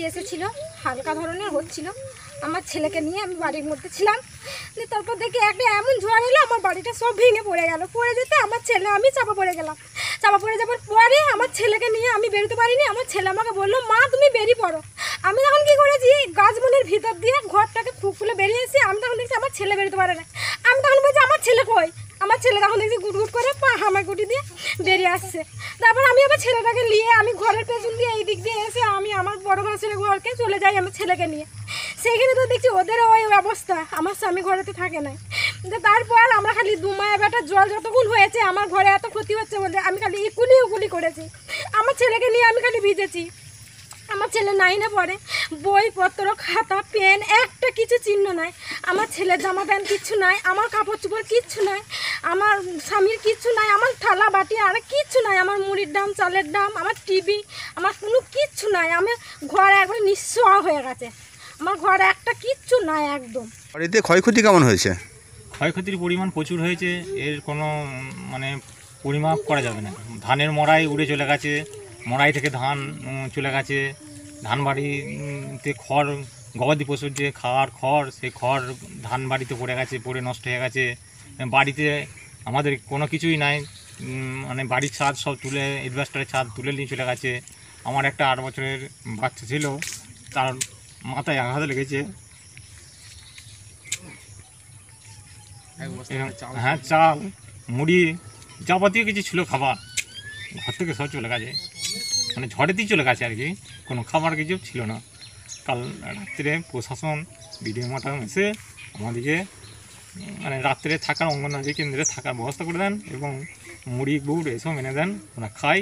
বৃষ্টি এসেছিল হালকা ধরনের হচ্ছিল আমার ছেলেকে নিয়ে আমি বাড়ির মধ্যে ছিলাম তারপর দেখি একটা এমন জোয়ার হলো আমার বাড়িটা সব ভেঙে পড়ে গেল পড়ে যেতে আমার ছেলে আমি চাপা পড়ে গেলাম চাপা পড়ে যাওয়ার পরে আমার ছেলেকে নিয়ে আমি বেরোতে পারিনি আমার ছেলে আমাকে বললো মা তুমি বেরিয়ে পড়ো আমি তখন কী করেছি গাছবনের ভিতর দিয়ে ঘরটাকে ফুলে বেরিয়ে এসে আমি তখন দেখছি আমার ছেলে বেরোতে পারে না আমার ছেলে তখন দেখছি গুটগুট করে পা হামাগুটি দিয়ে বেরিয়ে আসছে তারপর আমি আমার ছেলেটাকে নিয়ে আমি ঘরের পেছন দিয়ে এই দিক দিয়ে এসে আমি আমার বড় ছেলে ঘরকে চলে যাই আমার ছেলেকে নিয়ে সেইখানে তো দেখছি ওদের ওই অবস্থা আমার স্বামী ঘরেতে থাকে না তারপর আমরা খালি দুমায় বেটা জল যতক্ষণ হয়েছে আমার ঘরে এত ক্ষতি হচ্ছে বলে আমি খালি ইকুলি উকুলি করেছি আমার ছেলেকে নিয়ে আমি খালি ভিজেছি আমার ছেলে নাইনে পড়ে বইপত্র খাতা পেন একটা কিছু চিহ্ন নাই আমার ছেলের জামা প্যান্ট কিচ্ছু নাই আমার কাপড় চোপড় কিচ্ছু নাই আমার স্বামীর কিচ্ছু নাই আমার থালা বাটি আর কিচ্ছু নাই আমার মুড়ির দাম চালের দাম আমার টিভি আমার কোনো কিচ্ছু নাই আমি ঘর একবার নিঃস্ব হয়ে গেছে আমার ঘরে একটা কিচ্ছু নাই একদম বাড়িতে ক্ষয়ক্ষতি কেমন হয়েছে ক্ষয়ক্ষতির পরিমাণ প্রচুর হয়েছে এর কোনো মানে পরিমাপ করা যাবে না ধানের মড়াই উড়ে চলে গেছে মড়াই থেকে ধান চলে গেছে ধান বাড়িতে খড় গবাদি পশুর যে খাওয়ার খড় সেই খড় ধান বাড়িতে পড়ে গেছে পড়ে নষ্ট হয়ে গেছে বাড়িতে আমাদের কোনো কিছুই নাই মানে বাড়ির ছাদ সব তুলে এডভাস্টারের ছাদ তুলে নিয়ে চলে গেছে আমার একটা আট বছরের বাচ্চা ছিল তার মাথায় আঘাত লেগেছে হ্যাঁ চাল মুড়ি যাবতীয় কিছু ছিল খাবার ঘর থেকে সব চলে গেছে মানে ঝড়েতেই চলে গেছে আর কি কোনো খাবার কিছু ছিল না কাল রাত্রে প্রশাসন বিডিও মাঠাম এসে আমাদেরকে মানে রাত্রে থাকার অঙ্গনওয়াড়ি কেন্দ্রে থাকার ব্যবস্থা করে দেন এবং মুড়ি গুড় এসব এনে দেন ওরা খাই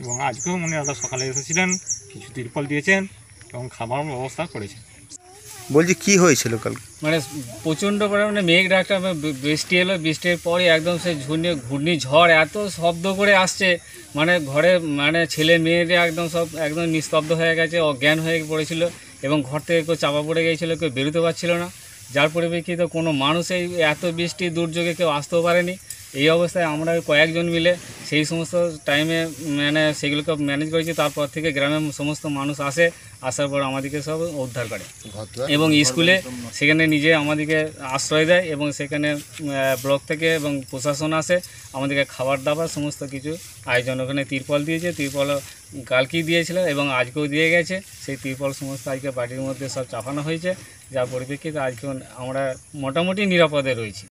এবং আজকেও উনি দাদা সকালে এসেছিলেন কিছু তিরপল দিয়েছেন এবং খাবার ব্যবস্থা করেছেন বলছি কি হয়েছিল কাল মানে প্রচণ্ড মানে মেঘ ডাকটা মানে বৃষ্টি এলো বৃষ্টির পরে একদম সে ঘূর্ণি ঘূর্ণিঝড় এত শব্দ করে আসছে মানে ঘরে মানে ছেলে মেয়েরা একদম সব একদম নিস্তব্ধ হয়ে গেছে অজ্ঞান হয়ে পড়েছিল এবং ঘর থেকে কেউ চাপা পড়ে গিয়েছিল কেউ বেরোতে পারছিল না যার পরিপ্রেক্ষিতে কোনো মানুষ এই এত বৃষ্টি দুর্যোগে কেউ আসতেও পারেনি এই অবস্থায় আমরা কয়েকজন মিলে সেই সমস্ত টাইমে মানে সেগুলোকে ম্যানেজ করেছি তারপর থেকে গ্রামের সমস্ত মানুষ আসে আসার পর আমাদেরকে সব উদ্ধার করে এবং স্কুলে সেখানে নিজে আমাদেরকে আশ্রয় দেয় এবং সেখানে ব্লক থেকে এবং প্রশাসন আসে আমাদেরকে খাবার দাবার সমস্ত কিছু আয়োজন ওখানে তিরপল দিয়েছে তিরপল কালকেই দিয়েছিল এবং আজকেও দিয়ে গেছে সেই তিরপল সমস্ত আজকে বাড়ির মধ্যে সব চাপানো হয়েছে যার পরিপ্রেক্ষিতে আজকে আমরা মোটামুটি নিরাপদে রয়েছি